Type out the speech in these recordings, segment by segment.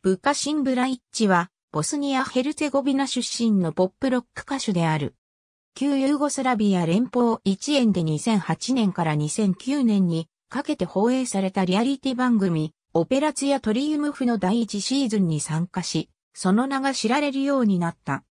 ブカシン・ブライッチは、ボスニア・ヘルツェゴビナ出身のポップロック歌手である。旧ユーゴスラビア連邦1円で2008年から2009年にかけて放映されたリアリティ番組、オペラツヤ・トリウムフの第1シーズンに参加し、その名が知られるようになった。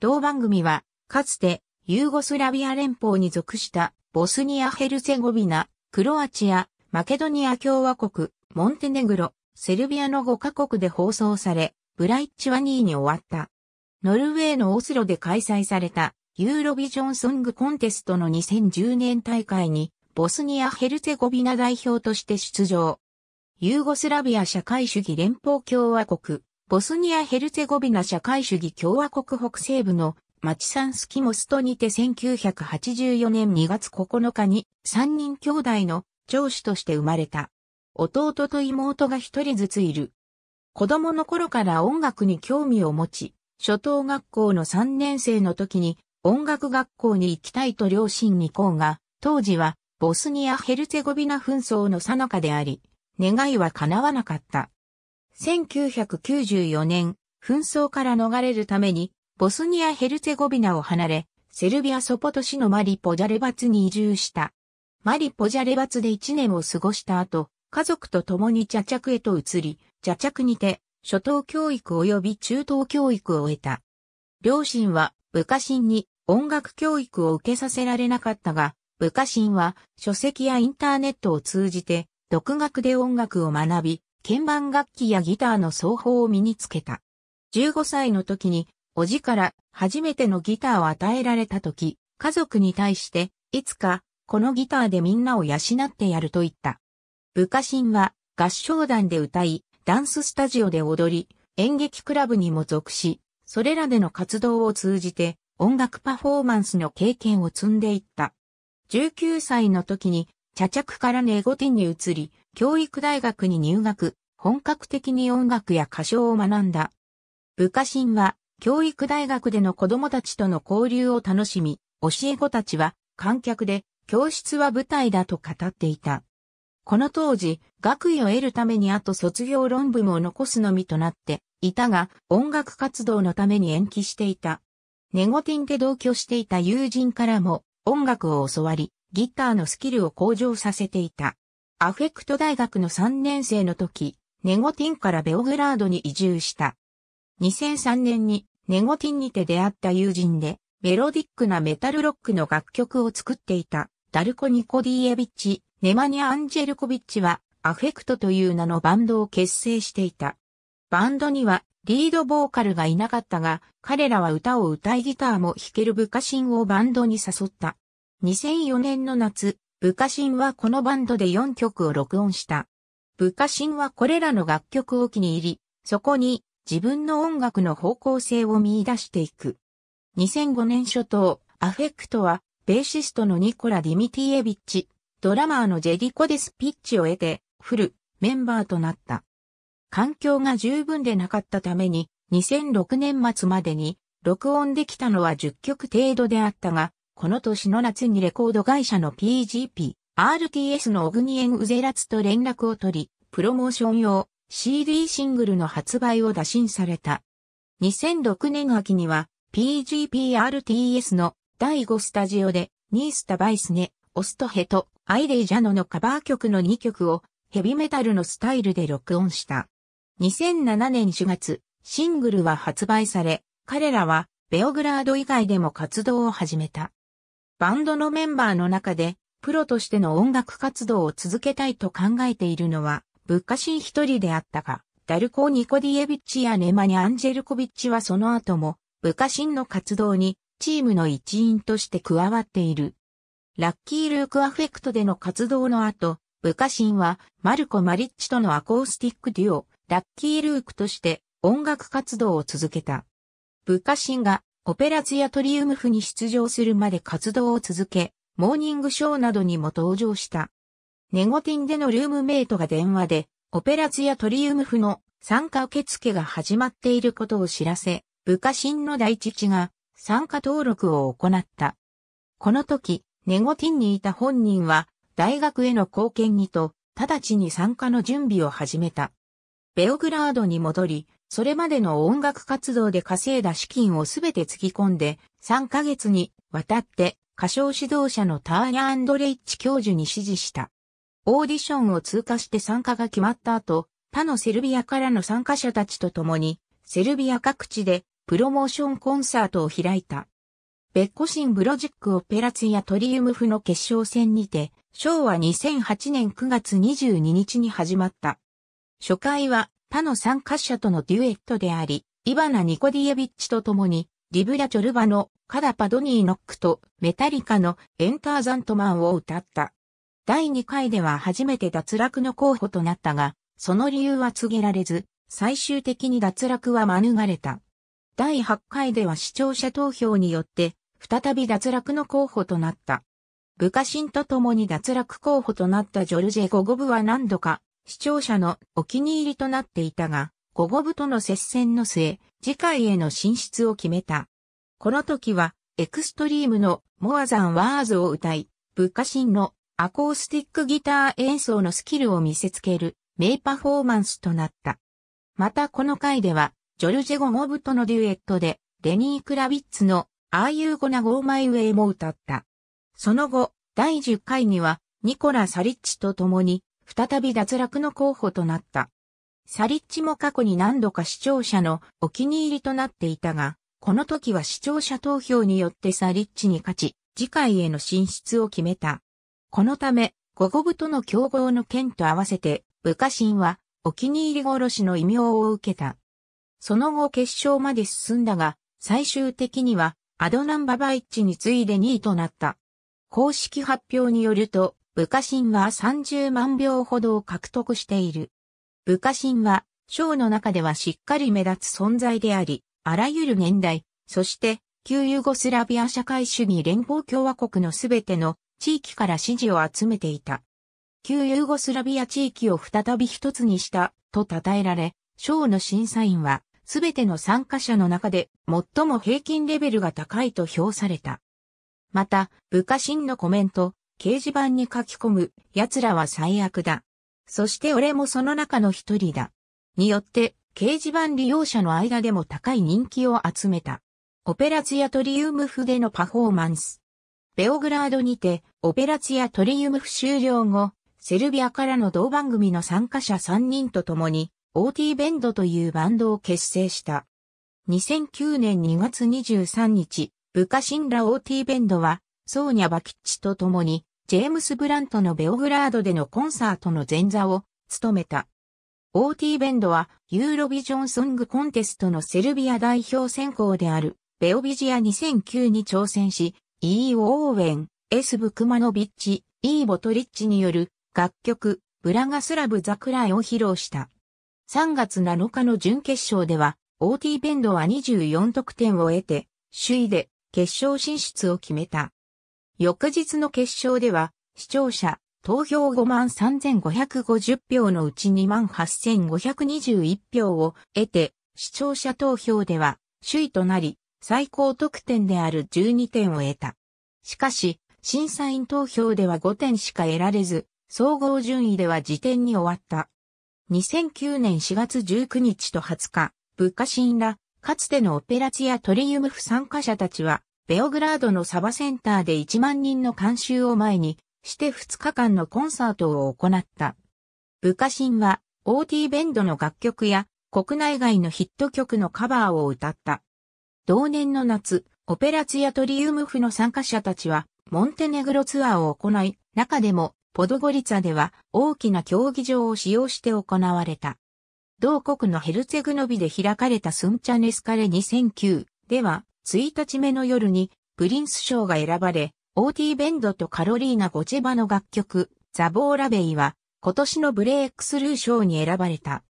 同番組は、かつて、ユーゴスラビア連邦に属した、ボスニア・ヘルツェゴビナ、クロアチア、マケドニア共和国、モンテネグロ、セルビアの5カ国で放送され、ブライッチは2位に終わった。ノルウェーのオスロで開催されたユーロビジョンソングコンテストの2010年大会にボスニア・ヘルツェゴビナ代表として出場。ユーゴスラビア社会主義連邦共和国、ボスニア・ヘルツェゴビナ社会主義共和国北西部のマチサンスキモストにて1984年2月9日に3人兄弟の長子として生まれた。弟と妹が一人ずついる。子供の頃から音楽に興味を持ち、初等学校の3年生の時に音楽学校に行きたいと両親にこうが、当時はボスニア・ヘルツェゴビナ紛争の最中であり、願いは叶わなかった。1994年、紛争から逃れるために、ボスニア・ヘルツェゴビナを離れ、セルビア・ソポト市のマリ・ポジャレバツに移住した。マリ・ポジャレバツで1年を過ごした後、家族と共に茶着へと移り、茶着にて、初等教育及び中等教育を得た。両親は、部下心に音楽教育を受けさせられなかったが、部下心は書籍やインターネットを通じて、独学で音楽を学び、鍵盤楽器やギターの奏法を身につけた。15歳の時に、おじから初めてのギターを与えられた時、家族に対して、いつか、このギターでみんなを養ってやると言った。部下神は合唱団で歌い、ダンススタジオで踊り、演劇クラブにも属し、それらでの活動を通じて音楽パフォーマンスの経験を積んでいった。19歳の時に茶着からネゴティに移り、教育大学に入学、本格的に音楽や歌唱を学んだ。部下神は教育大学での子供たちとの交流を楽しみ、教え子たちは観客で、教室は舞台だと語っていた。この当時、学位を得るためにあと卒業論文を残すのみとなっていたが、音楽活動のために延期していた。ネゴティンで同居していた友人からも音楽を教わり、ギターのスキルを向上させていた。アフェクト大学の3年生の時、ネゴティンからベオグラードに移住した。2003年にネゴティンにて出会った友人で、メロディックなメタルロックの楽曲を作っていた、ダルコ・ニコディエビッチネマニア・アンジェルコビッチはアフェクトという名のバンドを結成していた。バンドにはリードボーカルがいなかったが、彼らは歌を歌いギターも弾けるブカシンをバンドに誘った。2004年の夏、ブカシンはこのバンドで4曲を録音した。ブカシンはこれらの楽曲を気に入り、そこに自分の音楽の方向性を見出していく。2005年初頭、アフェクトはベーシストのニコラ・ディミティエビッチ、ドラマーのジェリコ・デスピッチを得て、フルメンバーとなった。環境が十分でなかったために、2006年末までに録音できたのは10曲程度であったが、この年の夏にレコード会社の PGP、RTS のオグニエン・ウゼラツと連絡を取り、プロモーション用 CD シングルの発売を打診された。2006年秋には PGP-RTS の第5スタジオでニースタ・バイスネ、オストヘト、アイデイ・ジャノのカバー曲の2曲をヘビメタルのスタイルで録音した。2007年4月、シングルは発売され、彼らはベオグラード以外でも活動を始めた。バンドのメンバーの中で、プロとしての音楽活動を続けたいと考えているのは、ブッカシン一人であったが、ダルコ・ニコディエビッチやネマニ・アンジェルコビッチはその後も、ブカシンの活動にチームの一員として加わっている。ラッキールークアフェクトでの活動の後、ブカシンはマルコ・マリッチとのアコースティックデュオ、ラッキールークとして音楽活動を続けた。ブカシンがオペラツやトリウムフに出場するまで活動を続け、モーニングショーなどにも登場した。ネゴティンでのルームメイトが電話で、オペラツやトリウムフの参加受付が始まっていることを知らせ、部下新の大父が参加登録を行った。この時、ネゴティンにいた本人は、大学への貢献にと、直ちに参加の準備を始めた。ベオグラードに戻り、それまでの音楽活動で稼いだ資金をすべてつぎ込んで、3ヶ月にわたって歌唱指導者のターャ・アンドレイッチ教授に指示した。オーディションを通過して参加が決まった後、他のセルビアからの参加者たちと共に、セルビア各地でプロモーションコンサートを開いた。ベッコシンブロジックオペラツィアトリウムフの決勝戦にて、昭和2008年9月22日に始まった。初回は他の参加者とのデュエットであり、イバナ・ニコディエビッチと共に、リブラ・チョルバのカダ・パドニー・ノックとメタリカのエンター・ザントマンを歌った。第2回では初めて脱落の候補となったが、その理由は告げられず、最終的に脱落は免れた。第8回では視聴者投票によって、再び脱落の候補となった。ブカシンと共に脱落候補となったジョルジェ・ゴゴブは何度か視聴者のお気に入りとなっていたが、ゴゴブとの接戦の末、次回への進出を決めた。この時は、エクストリームのモアザン・ワーズを歌い、ブカシンのアコースティックギター演奏のスキルを見せつける名パフォーマンスとなった。またこの回では、ジョルジェ・ゴゴブとのデュエットで、レニー・クラビッツのああいうごなゴーマイウェイも歌った。その後、第10回には、ニコラ・サリッチと共に、再び脱落の候補となった。サリッチも過去に何度か視聴者のお気に入りとなっていたが、この時は視聴者投票によってサリッチに勝ち、次回への進出を決めた。このため、ゴゴブとの競合の件と合わせて、部下神は、お気に入り殺しの異名を受けた。その後決勝まで進んだが、最終的には、アドナン・ババイッチに次いで2位となった。公式発表によると、ブカシンは30万票ほどを獲得している。ブカシンは、ショーの中ではしっかり目立つ存在であり、あらゆる年代、そして旧ユーゴスラビア社会主義連邦共和国のすべての地域から支持を集めていた。旧ユーゴスラビア地域を再び一つにしたと称えられ、ショーの審査員はすべての参加者の中で最も平均レベルが高いと評された。また、部下心のコメント、掲示板に書き込む、奴らは最悪だ。そして俺もその中の一人だ。によって、掲示板利用者の間でも高い人気を集めた。オペラツヤトリウムフでのパフォーマンス。ベオグラードにて、オペラツヤトリウムフ終了後、セルビアからの同番組の参加者3人と共に、OT ベンドというバンドを結成した。2009年2月23日、部下神ら OT ベンドは、ソーニャ・バキッチと共に、ジェームス・ブラントのベオグラードでのコンサートの前座を務めた。OT ベンドは、ユーロビジョンソングコンテストのセルビア代表選考である、ベオビジア2009に挑戦し、E. オーウェン、S. ブクマノビッチ、E. ボトリッチによる楽曲、ブラガスラブ・ザクライを披露した。3月7日の準決勝では、OT ベンドは24得点を得て、首位で決勝進出を決めた。翌日の決勝では、視聴者、投票5万3550票のうち2万8521票を得て、視聴者投票では首位となり、最高得点である12点を得た。しかし、審査員投票では5点しか得られず、総合順位では時点に終わった。2009年4月19日と20日、ブカシンら、かつてのオペラツィアトリウムフ参加者たちは、ベオグラードのサバセンターで1万人の観衆を前に、して2日間のコンサートを行った。ブカシンは、オーティーベンドの楽曲や、国内外のヒット曲のカバーを歌った。同年の夏、オペラツィアトリウムフの参加者たちは、モンテネグロツアーを行い、中でも、ポドゴリツァでは大きな競技場を使用して行われた。同国のヘルツェグノビで開かれたスンチャネスカレ2009では1日目の夜にプリンス賞が選ばれ、オーティーベンドとカロリーナ・ゴチェバの楽曲ザ・ボーラベイは今年のブレイクスルー賞に選ばれた。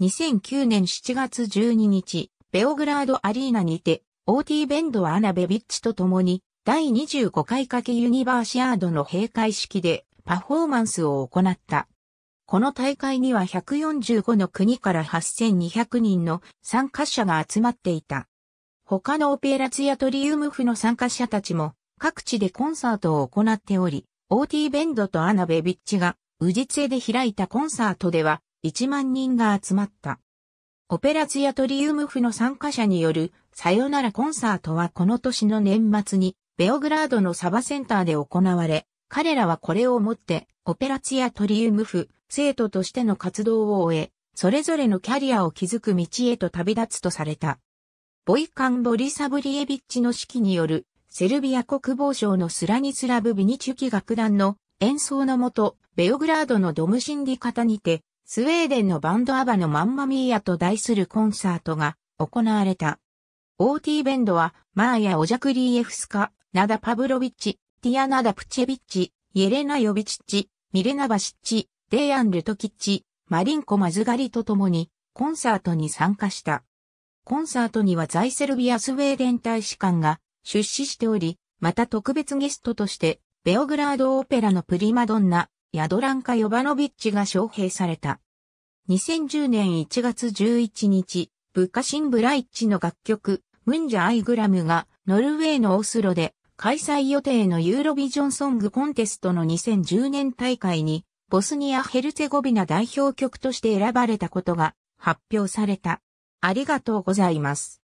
2009年7月12日、ベオグラードアリーナにて、オーティーベンドはアナベビッチと共に、第25回かけユニバーシアードの閉会式で、パフォーマンスを行った。この大会には145の国から8200人の参加者が集まっていた。他のオペラツやトリウムフの参加者たちも各地でコンサートを行っており、オーティーベンドとアナベビッチがウジツェで開いたコンサートでは1万人が集まった。オペラツやトリウムフの参加者によるさよならコンサートはこの年の年末にベオグラードのサバセンターで行われ、彼らはこれをもって、オペラツやトリウムフ、生徒としての活動を終え、それぞれのキャリアを築く道へと旅立つとされた。ボイカン・ボリサブリエビッチの指揮による、セルビア国防省のスラニスラブ・ビニチュキ楽団の演奏のもと、ベオグラードのドムシンディ方にて、スウェーデンのバンドアバのマンマミーヤと題するコンサートが行われた。オーティーベンドは、マーヤ・オジャクリーエフスカ、ナダ・パブロビッチ、ティアナ・ダプチェビッチ、イエレナ・ヨビチッチ、ミレナ・バシッチ、デイアン・ルトキッチ、マリンコ・マズガリと共にコンサートに参加した。コンサートには在セルビアスウェーデン大使館が出資しており、また特別ゲストとしてベオグラード・オペラのプリマドンナ、ヤドランカ・ヨバノビッチが招聘された。2010年1月11日、ブカシン・ブライッチの楽曲、ムンジャ・アイグラムがノルウェーのオスロで開催予定のユーロビジョンソングコンテストの2010年大会に、ボスニア・ヘルツェゴビナ代表曲として選ばれたことが発表された。ありがとうございます。